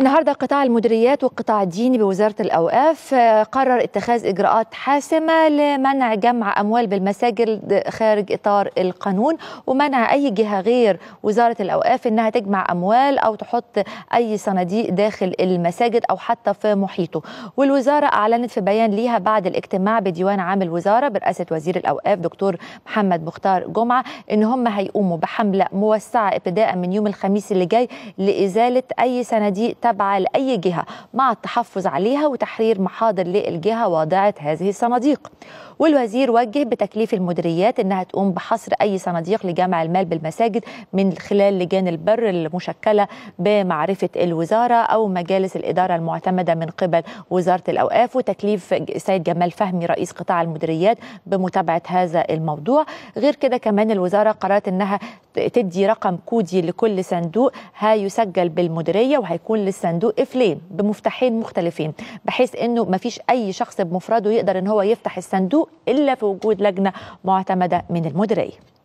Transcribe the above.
النهارده قطاع المديريات والقطاع الديني بوزاره الاوقاف آه، قرر اتخاذ اجراءات حاسمه لمنع جمع اموال بالمساجد خارج اطار القانون ومنع اي جهه غير وزاره الاوقاف انها تجمع اموال او تحط اي صناديق داخل المساجد او حتى في محيطه والوزاره اعلنت في بيان ليها بعد الاجتماع بديوان عام الوزاره برئاسه وزير الاوقاف دكتور محمد مختار جمعه ان هم هيقوموا بحمله موسعه ابتداء من يوم الخميس اللي جاي لازاله اي صناديق تابعة لأي جهة مع التحفظ عليها وتحرير محاضر للجهة واضعة هذه الصناديق والوزير وجه بتكليف المديريات أنها تقوم بحصر أي صناديق لجمع المال بالمساجد من خلال لجان البر المشكلة بمعرفة الوزارة أو مجالس الإدارة المعتمدة من قبل وزارة الأوقاف وتكليف سيد جمال فهمي رئيس قطاع المديريات بمتابعة هذا الموضوع غير كده كمان الوزارة قررت أنها تدي رقم كودي لكل صندوق هيسجل بالمديريه وهيكون للصندوق قفلين بمفتاحين مختلفين بحيث انه ما فيش اي شخص بمفرده يقدر ان هو يفتح الصندوق الا في وجود لجنه معتمده من المديريه